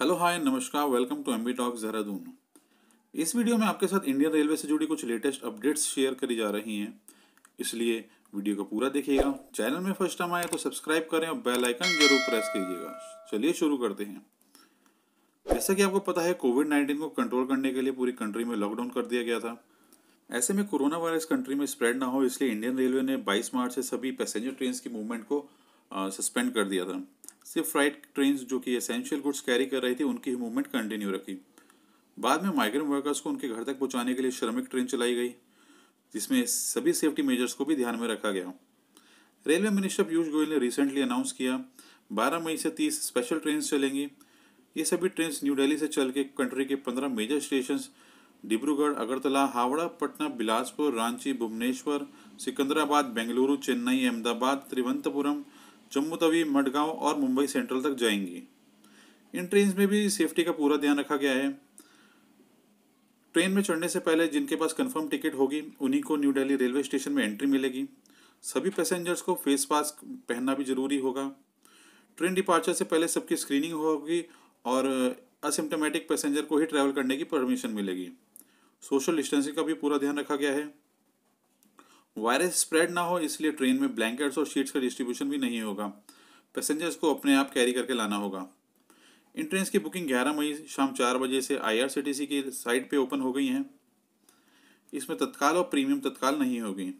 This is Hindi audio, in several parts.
हेलो हाय नमस्कार welcome to MB talk Dehradun इस वीडियो में आपके साथ इंडियन रेलवे से जुड़ी कुछ लेटेस्ट अपडेट्स शेयर करी जा रही हैं इसलिए वीडियो को पूरा देखिएगा चैनल में फर्स्ट टाइम आए तो सब्सक्राइब करें और बेल आइकन जरूर प्रेस कीजिएगा चलिए शुरू करते हैं जैसा कि आपको पता है कोविड नाइन्टीन को कंट्रोल करने के लिए पूरी कंट्री में लॉकडाउन कर दिया गया था ऐसे में कोरोना वायरस कंट्री में स्प्रेड ना हो इसलिए इंडियन रेलवे ने 22 मार्च से सभी पैसेंजर ट्रेन की मूवमेंट को सस्पेंड कर दिया था सिर्फ फ्राइट ट्रेन जो कि एसेंशियल गुड्स कैरी कर रही थी उनकी ही मूवमेंट कंटिन्यू रखी बाद में माइग्रेंट वर्कर्स को उनके घर तक पहुंचाने के लिए श्रमिक ट्रेन चलाई गई जिसमें सभी सेफ्टी मेजर्स को भी ध्यान में रखा गया रेलवे मिनिस्टर पीयूष गोयल ने रिसेंटली अनाउंस किया बारह मई से तीस स्पेशल ट्रेन चलेंगी ये सभी ट्रेन न्यू डेली से चल के कंट्री के पंद्रह मेजर स्टेशन डिब्रूगढ़ अगरतला हावड़ा पटना बिलासपुर रांची भुवनेश्वर सिकंदराबाद बेंगलुरु चेन्नई अहमदाबाद त्रिवंतपुरम जम्मू तवी मडगांव और मुंबई सेंट्रल तक जाएंगी इन ट्रेन में भी सेफ्टी का पूरा ध्यान रखा गया है ट्रेन में चढ़ने से पहले जिनके पास कंफर्म टिकट होगी उन्हीं को न्यू दिल्ली रेलवे स्टेशन में एंट्री मिलेगी सभी पैसेंजर्स को फेस मास्क पहनना भी जरूरी होगा ट्रेन डिपार्चर से पहले सबकी स्क्रीनिंग होगी और असिम्टोमेटिक पैसेंजर को ही ट्रैवल करने की परमिशन मिलेगी सोशल डिस्टेंसिंग का भी पूरा ध्यान रखा गया है वायरस स्प्रेड ना हो इसलिए ट्रेन में ब्लैंकेट्स और शीट्स का डिस्ट्रीब्यूशन भी नहीं होगा पैसेंजर्स को अपने आप कैरी करके लाना होगा इन ट्रेन की बुकिंग 11 मई शाम चार बजे से आईआरसीटीसी की साइट पे ओपन हो गई हैं इसमें तत्काल और प्रीमियम तत्काल नहीं होगी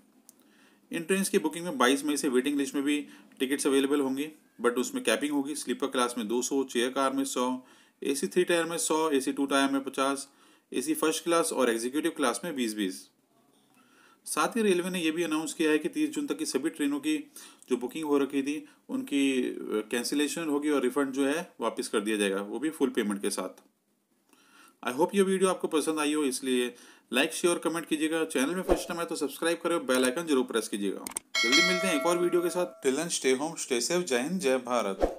इन ट्रेन की बुकिंग में 22 मई से वेटिंग लिस्ट में भी टिकट्स अवेलेबल होंगी बट उसमें कैपिंग होगी स्लीपर क्लास में 200, चेयर कार में 100, ए सी थ्री टायर में 100, ए सी टू टायर में 50, ए सी फर्स्ट क्लास और एग्जीक्यूटिव क्लास में 20 बीस साथ ही रेलवे ने यह भी अनाउंस किया है कि 30 जून तक की सभी ट्रेनों की जो बुकिंग हो रखी थी उनकी कैंसिलेशन होगी और रिफंड जो है वापस कर दिया जाएगा वो भी फुल पेमेंट के साथ आई होप ये वीडियो आपको पसंद आई हो इसलिए लाइक शेयर कमेंट कीजिएगा चैनल में फर्स्ट टाइम है तो सब्सक्राइब करें बेल आइकन जरूर प्रेस कीजिएगा जल्दी मिलते हैं एक और वीडियो के साथ till then stay home stay safe जय हिंद जय भारत